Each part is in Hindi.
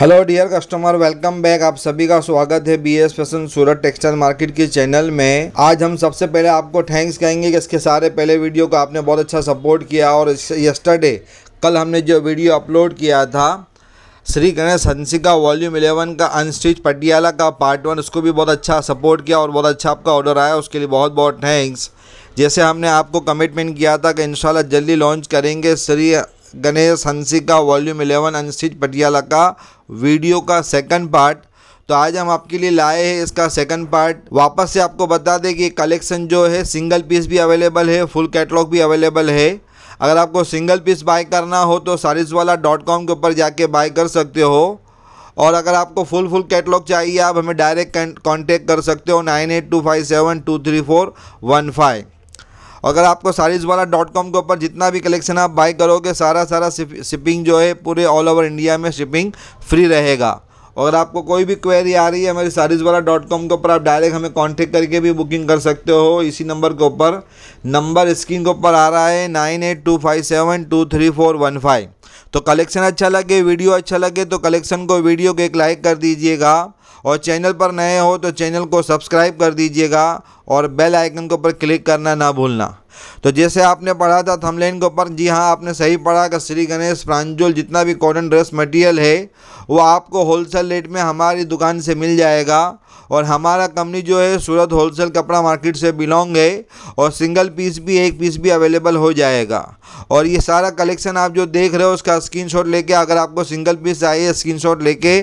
hello dear customer welcome back आप सभी का स्वागत है B S fashion Surat textile market के चैनल में आज हम सबसे पहले आपको थैंक्स कहेंगे कि इसके सारे पहले वीडियो को आपने बहुत अच्छा सपोर्ट किया और यस्टरडे कल हमने जो वीडियो अपलोड किया था श्री गणेश हंसिका वॉल्यूम इलेवन का अनस्टिच पटियाला का पार्ट वन उसको भी बहुत अच्छा सपोर्ट किया और बहुत अच्छा आपका ऑर्डर आया उसके लिए बहुत बहुत थैंक्स जैसे हमने आपको कमिटमेंट किया था कि इन जल्दी लॉन्च करेंगे श्री गणेश हंसी का वॉल्यूम 11 अनस्टिच पटियाला का वीडियो का सेकंड पार्ट तो आज हम आपके लिए लाए हैं इसका सेकंड पार्ट वापस से आपको बता दें कि कलेक्शन जो है सिंगल पीस भी अवेलेबल है फुल कैटलॉग भी अवेलेबल है अगर आपको सिंगल पीस बाय करना हो तो सारिस वाला डॉट कॉम के ऊपर जाके बाय कर सकते हो और अगर आपको फुल फुल कैटलॉग चाहिए आप हमें डायरेक्ट कॉन्टेक्ट कर सकते हो nine eight two five seven two three four one five अगर आपको सारिस वाला डॉट कॉम के ऊपर जितना भी कलेक्शन आप बाई करोगे सारा सारा शिपिंग जो है पूरे ऑल ओवर इंडिया में शिपिंग फ्री रहेगा और आपको कोई भी क्वेरी आ रही है हमारी सारिस वाला डॉट कॉम के ऊपर आप डायरेक्ट हमें कॉन्टेक्ट करके भी बुकिंग कर सकते हो इसी नंबर के ऊपर नंबर स्क्रीन के ऊपर आ रहा है nine eight two five seven two three four one five तो कलेक्शन अच्छा लगे वीडियो अच्छा लगे तो कलेक्शन को वीडियो को एक लाइक कर दीजिएगा और चैनल पर नए हो तो चैनल को सब्सक्राइब कर दीजिएगा और बेल आइकन के ऊपर क्लिक करना ना भूलना तो जैसे आपने पढ़ा था थमलेन के ऊपर जी हाँ आपने सही पढ़ा कि श्री गणेश प्रांजोल जितना भी कॉटन ड्रेस मटेरियल है वो आपको होलसेल रेट में हमारी दुकान से मिल जाएगा और हमारा कंपनी जो है सूरत होलसेल कपड़ा मार्केट से बिलोंग है और सिंगल पीस भी एक पीस भी अवेलेबल हो जाएगा और ये सारा कलेक्शन आप जो देख रहे हो उसका स्क्रीनशॉट लेके अगर आपको सिंगल पीस चाहिए स्क्रीनशॉट लेके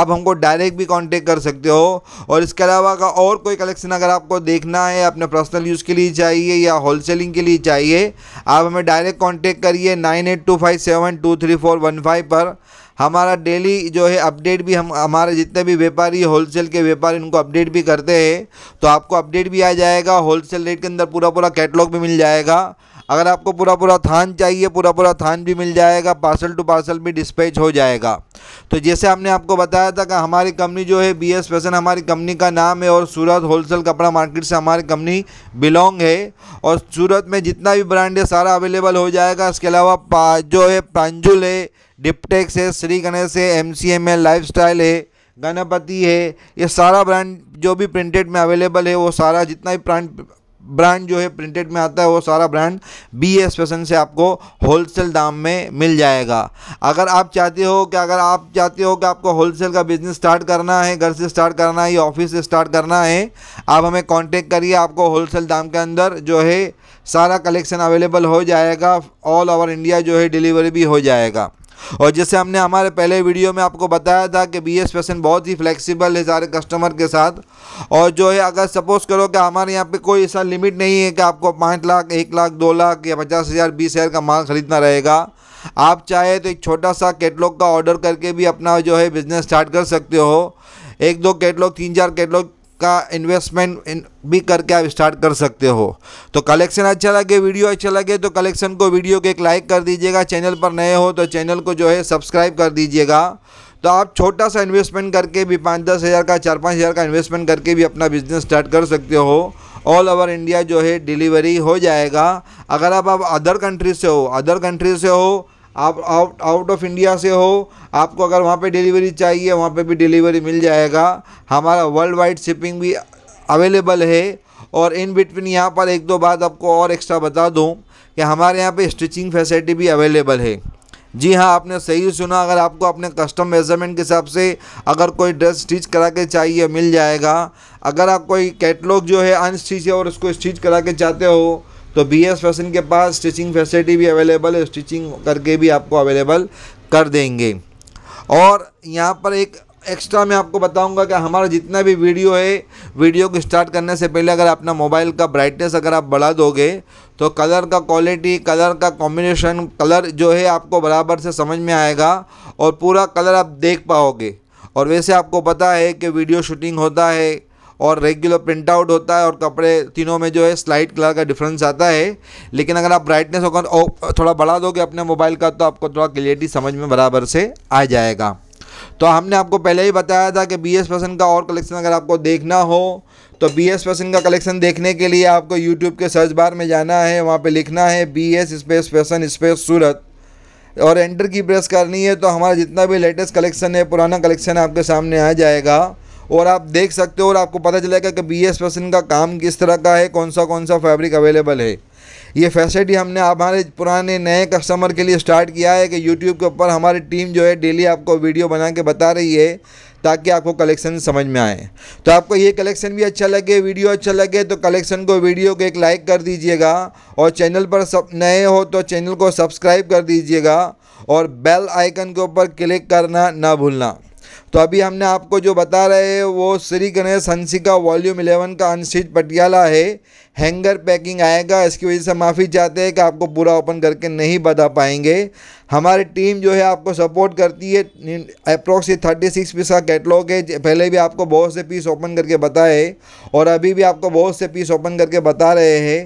आप हमको डायरेक्ट भी कांटेक्ट कर सकते हो और इसके अलावा का और कोई कलेक्शन अगर आपको देखना है अपने पर्सनल यूज़ के लिए चाहिए या होलसेल सेलिंग के लिए चाहिए आप हमें डायरेक्ट कांटेक्ट करिए nine eight two five seven two three four one five पर हमारा डेली जो है अपडेट भी हम हमारे जितने भी व्यापारी होलसेल के व्यापारी उनको अपडेट भी करते हैं तो आपको अपडेट भी आ जाएगा होलसेल रेट के अंदर पूरा पूरा कैटलॉग भी मिल जाएगा अगर आपको पूरा पूरा थान चाहिए पूरा पूरा थान भी मिल जाएगा पार्सल टू पार्सल भी डिस्पैच हो जाएगा तो जैसे हमने आपको बताया था कि हमारी कंपनी जो है बी एस फैसन हमारी कंपनी का नाम है और सूरत होलसेल कपड़ा मार्केट से हमारी कंपनी बिलोंग है और सूरत में जितना भी ब्रांड है सारा अवेलेबल हो जाएगा इसके अलावा जो है पांजुल है डिपटेक्स है श्री गणेश है एम सी एम है लाइफ स्टाइल है गणपति है ये सारा ब्रांड जो भी प्रिंटेड में अवेलेबल है वो सारा जितना भी ब्रांड ब्रांड जो है प्रिंटेड में आता है वो सारा ब्रांड बी एस फैशन से आपको होलसेल दाम में मिल जाएगा अगर आप चाहते हो कि अगर आप चाहते हो कि आपको होलसेल का बिज़नेस स्टार्ट करना है घर से स्टार्ट करना है या ऑफिस से स्टार्ट करना है आप हमें कांटेक्ट करिए आपको होलसेल दाम के अंदर जो है सारा कलेक्शन अवेलेबल हो जाएगा ऑल ओवर इंडिया जो है डिलीवरी भी हो जाएगा और जैसे हमने हमारे पहले वीडियो में आपको बताया था कि बी एस फैसन बहुत ही फ्लेक्सिबल है सारे कस्टमर के साथ और जो है अगर सपोज़ करो कि हमारे यहाँ पे कोई ऐसा लिमिट नहीं है कि आपको पाँच लाख एक लाख दो लाख या पचास हज़ार बीस हज़ार का माल ख़रीदना रहेगा आप चाहे तो एक छोटा सा कैटलॉग का ऑर्डर करके भी अपना जो है बिज़नेस स्टार्ट कर सकते हो एक दो कैटलॉग तीन चार कैटलॉग का इन्वेस्टमेंट इन भी करके आप स्टार्ट कर सकते हो तो कलेक्शन अच्छा लगे वीडियो अच्छा लगे तो कलेक्शन को वीडियो के एक लाइक कर दीजिएगा चैनल पर नए हो तो चैनल को जो है सब्सक्राइब कर दीजिएगा तो आप छोटा सा इन्वेस्टमेंट करके भी पाँच दस हज़ार का चार पाँच हज़ार का इन्वेस्टमेंट करके भी अपना बिजनेस स्टार्ट कर सकते हो ऑल ओवर इंडिया जो है डिलीवरी हो जाएगा अगर आप आप अदर कंट्री से हो अदर कंट्री से हो आप आउट आउट ऑफ इंडिया से हो आपको अगर वहाँ पे डिलीवरी चाहिए वहाँ पे भी डिलीवरी मिल जाएगा हमारा वर्ल्ड वाइड शिपिंग भी अवेलेबल है और इन बिटवीन यहाँ पर एक दो बात आपको और एक्स्ट्रा बता दूँ कि हमारे यहाँ पे स्टिचिंग फैसिलिटी भी अवेलेबल है जी हाँ आपने सही सुना अगर आपको अपने कस्टम मेजरमेंट के हिसाब से अगर कोई ड्रेस स्टिच करा के चाहिए मिल जाएगा अगर आप कोई कैटलॉग जो है अनस्टिच है और उसको स्टिच करा के चाहते हो तो बी एस फैशन के पास स्टिचिंग फैसिलिटी भी अवेलेबल है स्टिचिंग करके भी आपको अवेलेबल कर देंगे और यहाँ पर एक एक्स्ट्रा मैं आपको बताऊंगा कि हमारा जितना भी वीडियो है वीडियो को स्टार्ट करने से पहले अगर अपना मोबाइल का ब्राइटनेस अगर आप बढ़ा दोगे तो कलर का क्वालिटी कलर का कॉम्बिनेशन कलर जो है आपको बराबर से समझ में आएगा और पूरा कलर आप देख पाओगे और वैसे आपको पता है कि वीडियो शूटिंग होता है और रेगुलर प्रिंट आउट होता है और कपड़े तीनों में जो है स्लाइट कलर का डिफरेंस आता है लेकिन अगर आप ब्राइटनेस होकर तो थोड़ा बढ़ा दोगे अपने मोबाइल का तो आपको थोड़ा क्लियरिटी समझ में बराबर से आ जाएगा तो हमने आपको पहले ही बताया था कि बी एस का और कलेक्शन अगर आपको देखना हो तो बी एस का कलेक्शन देखने के लिए आपको यूट्यूब के सर्च बार में जाना है वहाँ पर लिखना है B S space fashion space Surat और एंटर की प्रेस करनी है तो हमारा जितना भी लेटेस्ट कलेक्शन है पुराना कलेक्शन आपके सामने आ जाएगा और आप देख सकते हो और आपको पता चलेगा कि बी एस पसंद का काम किस तरह का है कौन सा कौन सा फैब्रिक अवेलेबल है ये फैसिलिटी हमने हमारे पुराने नए कस्टमर के लिए स्टार्ट किया है कि यूट्यूब के ऊपर हमारी टीम जो है डेली आपको वीडियो बना के बता रही है ताकि आपको कलेक्शन समझ में आए तो आपको ये कलेक्शन भी अच्छा लगे वीडियो अच्छा लगे तो कलेक्शन को वीडियो को एक लाइक कर दीजिएगा और चैनल पर सब नए हो तो चैनल को सब्सक्राइब कर दीजिएगा और बेल आइकन के ऊपर क्लिक करना ना भूलना तो अभी हमने आपको जो बता रहे हैं वो श्री गणेश हंसिका वॉल्यूम 11 का अनसीट पटियाला है हैंगर पैकिंग आएगा इसकी वजह से माफ़ी चाहते हैं कि आपको पूरा ओपन करके नहीं बता पाएंगे हमारी टीम जो है आपको सपोर्ट करती है अप्रोक्स थर्टी सिक्स पीस का कैटलॉग है पहले भी आपको बहुत से पीस ओपन करके बताए और अभी भी आपको बहुत से पीस ओपन करके बता रहे हैं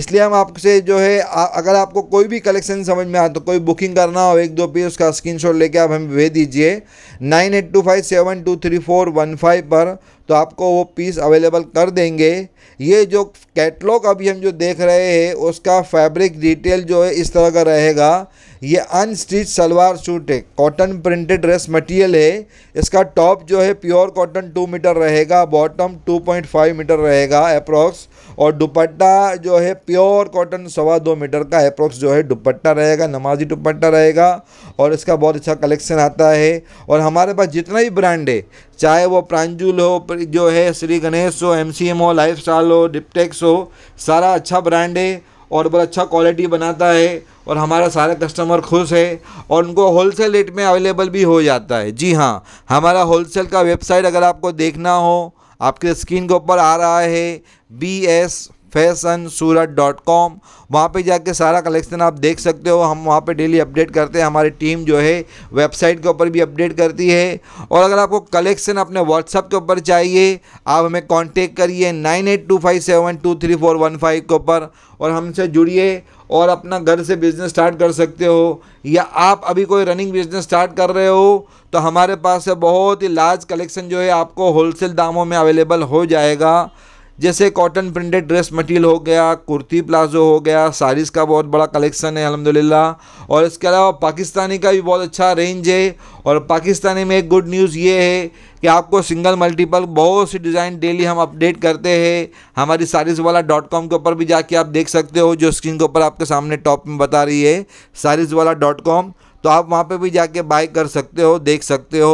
इसलिए हम आपसे जो है अगर आपको कोई भी कलेक्शन समझ में आए तो कोई बुकिंग करना हो एक दो पीस उसका स्क्रीन लेके आप हमें भेज दीजिए nine eight two five seven two three four one five पर तो आपको वो पीस अवेलेबल कर देंगे ये जो कैटलॉग अभी हम जो देख रहे हैं उसका फैब्रिक डिटेल जो है इस तरह का रहेगा ये अनस्टिच सलवार सूट है कॉटन प्रिंटेड ड्रेस मटेरियल है इसका टॉप जो है प्योर कॉटन टू मीटर रहेगा bottom two point five metre रहेगा अप्रॉक्स और दुपट्टा जो है प्योर कॉटन सवा दो मीटर का अप्रोक्स जो है दुपट्टा रहेगा नमाजी दुपट्टा रहेगा और इसका बहुत अच्छा कलेक्शन आता है और हमारे पास जितना भी ब्रांड है चाहे वो प्रांजुल हो जो है श्री गणेश हो एम सी एम हो लाइफ स्टाइल हो डिपटेक्स हो सारा अच्छा ब्रांड है और बहुत अच्छा क्वालिटी बनाता है और हमारा सारे कस्टमर खुश है और उनको होलसेल रेट में अवेलेबल भी हो जाता है जी हाँ हमारा होलसेल का वेबसाइट अगर आपको देखना हो आपके स्क्रीन के ऊपर आ रहा है B S fashion Surat dot com वहाँ पर जाके सारा कलेक्शन आप देख सकते हो हम वहाँ पर डेली अपडेट करते हैं हमारी टीम जो है वेबसाइट के ऊपर भी अपडेट करती है और अगर आपको कलेक्शन अपने व्हाट्सअप के ऊपर चाहिए आप हमें कांटेक्ट करिए nine eight two five seven two three four one five के ऊपर और हमसे जुड़िए और अपना घर से बिज़नेस स्टार्ट कर सकते हो या आप अभी कोई रनिंग बिज़नेस स्टार्ट कर रहे हो तो हमारे पास से बहुत ही लार्ज कलेक्शन जो है आपको होलसेल दामों में अवेलेबल हो जाएगा जैसे कॉटन प्रिंटेड ड्रेस मटेरियल हो गया कुर्ती प्लाजो हो गया सारीज़ का बहुत बड़ा कलेक्शन है अलहमदिल्ला और इसके अलावा पाकिस्तानी का भी बहुत अच्छा रेंज है और पाकिस्तानी में एक गुड न्यूज़ ये है कि आपको सिंगल मल्टीपल बहुत सी डिज़ाइन डेली हम अपडेट करते हैं हमारी सारीज वाला डॉट कॉम के ऊपर भी जाके आप देख सकते हो जो स्क्रीन के ऊपर आपके सामने टॉप में बता रही है सारीज वाला डॉट कॉम तो आप वहाँ पे भी जाके बाय कर सकते हो देख सकते हो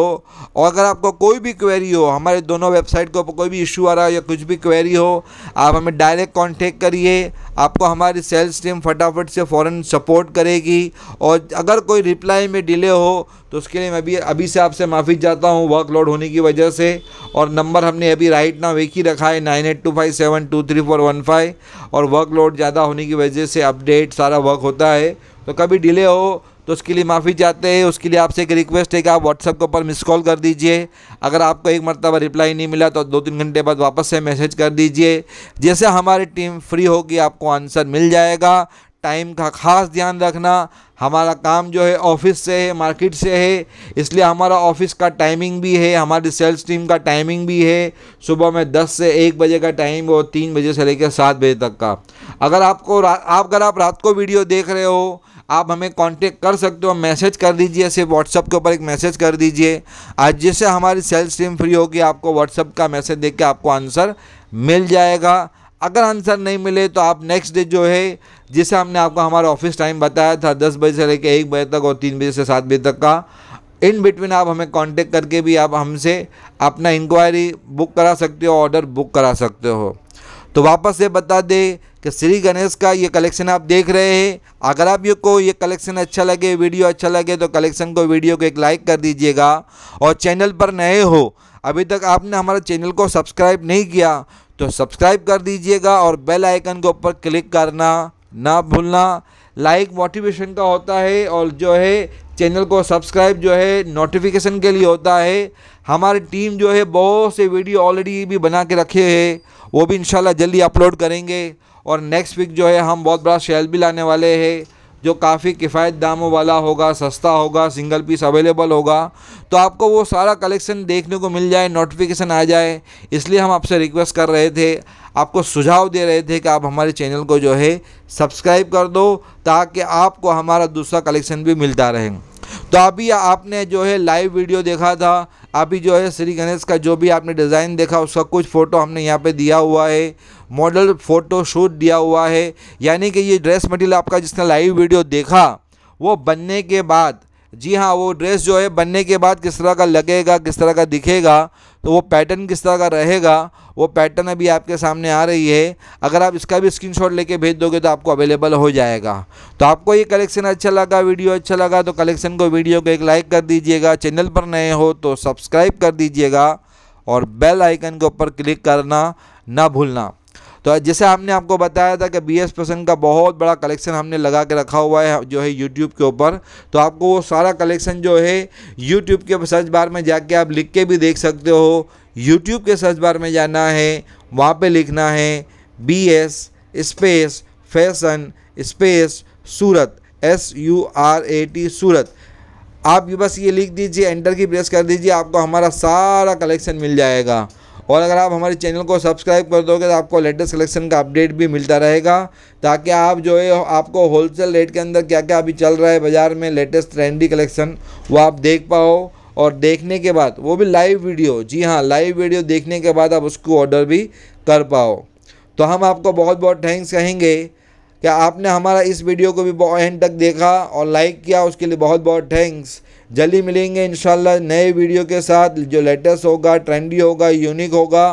और अगर आपको कोई भी क्वेरी हो हमारे दोनों वेबसाइट के ऊपर कोई भी इशू आ रहा हो या कुछ भी क्वेरी हो आप हमें डायरेक्ट कांटेक्ट करिए आपको हमारी सेल्स टीम फटाफट से फ़ौरन सपोर्ट करेगी और अगर कोई रिप्लाई में डिले हो तो उसके लिए मैं भी अभी से आपसे माफ़ी चाहता हूँ वर्कलोड होने की वजह से और नंबर हमने अभी राइट ना एक ही रखा है nine eight two five seven two three four one five और वर्कलोड ज़्यादा होने की वजह से अपडेट सारा वर्क होता है तो कभी डिले हो तो उसके लिए माफ़ी चाहते हैं उसके लिए आपसे एक रिक्वेस्ट है कि आप व्हाट्सअप के ऊपर मिस कॉल कर दीजिए अगर आपको एक मरतबा रिप्लाई नहीं मिला तो दो तीन घंटे बाद वापस से मैसेज कर दीजिए जैसे हमारी टीम फ्री होगी आपको आंसर मिल जाएगा टाइम का ख़ास ध्यान रखना हमारा काम जो है ऑफिस से है मार्केट से है इसलिए हमारा ऑफिस का टाइमिंग भी है हमारी सेल्स टीम का टाइमिंग भी है सुबह में 10 से 1 बजे का टाइम और 3 बजे से लेकर 7 बजे तक का अगर आपको आप अगर आप रात को वीडियो देख रहे हो आप हमें कांटेक्ट कर सकते हो मैसेज कर दीजिए ऐसे व्हाट्सअप के ऊपर एक मैसेज कर दीजिए आज जिससे हमारी सेल्स टीम फ्री होगी आपको व्हाट्सअप का मैसेज देख के आपको आंसर मिल जाएगा अगर आंसर नहीं मिले तो आप नेक्स्ट डे जो है जिसे हमने आपको हमारा ऑफिस टाइम बताया था दस बजे से लेकर एक बजे तक और तीन बजे से सात बजे तक का इन बिटवीन आप हमें कांटेक्ट करके भी आप हमसे अपना इंक्वायरी बुक करा सकते हो ऑर्डर बुक करा सकते हो तो वापस से बता दें कि श्री गणेश का ये कलेक्शन आप देख रहे हैं अगर आप ये को ये कलेक्शन अच्छा लगे वीडियो अच्छा लगे तो कलेक्शन को वीडियो को एक लाइक कर दीजिएगा और चैनल पर नए हो अभी तक आपने हमारे चैनल को सब्सक्राइब नहीं किया तो सब्सक्राइब कर दीजिएगा और बेल आइकन के ऊपर क्लिक करना ना भूलना लाइक मोटिवेशन का होता है और जो है चैनल को सब्सक्राइब जो है नोटिफिकेशन के लिए होता है हमारी टीम जो है बहुत से वीडियो ऑलरेडी भी बना के रखे हैं वो भी इंशाल्लाह जल्दी अपलोड करेंगे और नेक्स्ट वीक जो है हम बहुत बड़ा सेल भी लाने वाले हैं जो काफ़ी किफ़ायत दामों वाला होगा सस्ता होगा सिंगल पीस अवेलेबल होगा तो आपको वो सारा कलेक्शन देखने को मिल जाए नोटिफिकेशन आ जाए इसलिए हम आपसे रिक्वेस्ट कर रहे थे आपको सुझाव दे रहे थे कि आप हमारे चैनल को जो है सब्सक्राइब कर दो ताकि आपको हमारा दूसरा कलेक्शन भी मिलता रहे तो अभी आपने जो है लाइव वीडियो देखा था अभी जो है श्री गणेश का जो भी आपने डिज़ाइन देखा उसका कुछ फ़ोटो हमने यहाँ पे दिया हुआ है मॉडल फ़ोटो शूट दिया हुआ है यानी कि ये ड्रेस मटेरियल आपका जिसने लाइव वीडियो देखा वो बनने के बाद जी हाँ वो ड्रेस जो है बनने के बाद किस तरह का लगेगा किस तरह का दिखेगा तो वो पैटर्न किस तरह का रहेगा वो पैटर्न अभी आपके सामने आ रही है अगर आप इसका भी स्क्रीनशॉट लेके भेज दोगे तो आपको अवेलेबल हो जाएगा तो आपको ये कलेक्शन अच्छा लगा वीडियो अच्छा लगा तो कलेक्शन को वीडियो को एक लाइक कर दीजिएगा चैनल पर नए हो तो सब्सक्राइब कर दीजिएगा और बेल आइकन के ऊपर क्लिक करना ना भूलना तो जैसे हमने आपको बताया था कि बी एस पसंद का बहुत बड़ा कलेक्शन हमने लगा के रखा हुआ है जो है यूट्यूब के ऊपर तो आपको वो सारा कलेक्शन जो है यूट्यूब के सर्च बार में जाके आप लिख के भी देख सकते हो यूट्यूब के सर्च बार में जाना है वहाँ पे लिखना है B S space fashion space Surat S U R A T Surat आप बस ये लिख दीजिए एंटर की प्रेस कर दीजिए आपको हमारा सारा कलेक्शन मिल जाएगा और अगर आप हमारे चैनल को सब्सक्राइब कर दोगे तो आपको लेटेस्ट कलेक्शन का अपडेट भी मिलता रहेगा ताकि आप जो है आपको होलसेल रेट के अंदर क्या क्या अभी चल रहा है बाज़ार में लेटेस्ट ट्रेंडी कलेक्शन वो आप देख पाओ और देखने के बाद वो भी लाइव वीडियो जी हाँ लाइव वीडियो देखने के बाद आप उसको ऑर्डर भी कर पाओ तो हम आपको बहुत बहुत थैंक्स कहेंगे क्या आपने हमारा इस वीडियो को भी एंड तक देखा और लाइक किया उसके लिए बहुत बहुत थैंक्स जल्दी मिलेंगे इन नए वीडियो के साथ जो लेटेस्ट होगा ट्रेंडी होगा यूनिक होगा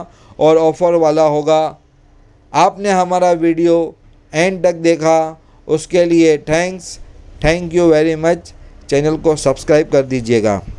और ऑफ़र वाला होगा आपने हमारा वीडियो एंड तक देखा उसके लिए thanks thank you very much channel को सब्सक्राइब कर दीजिएगा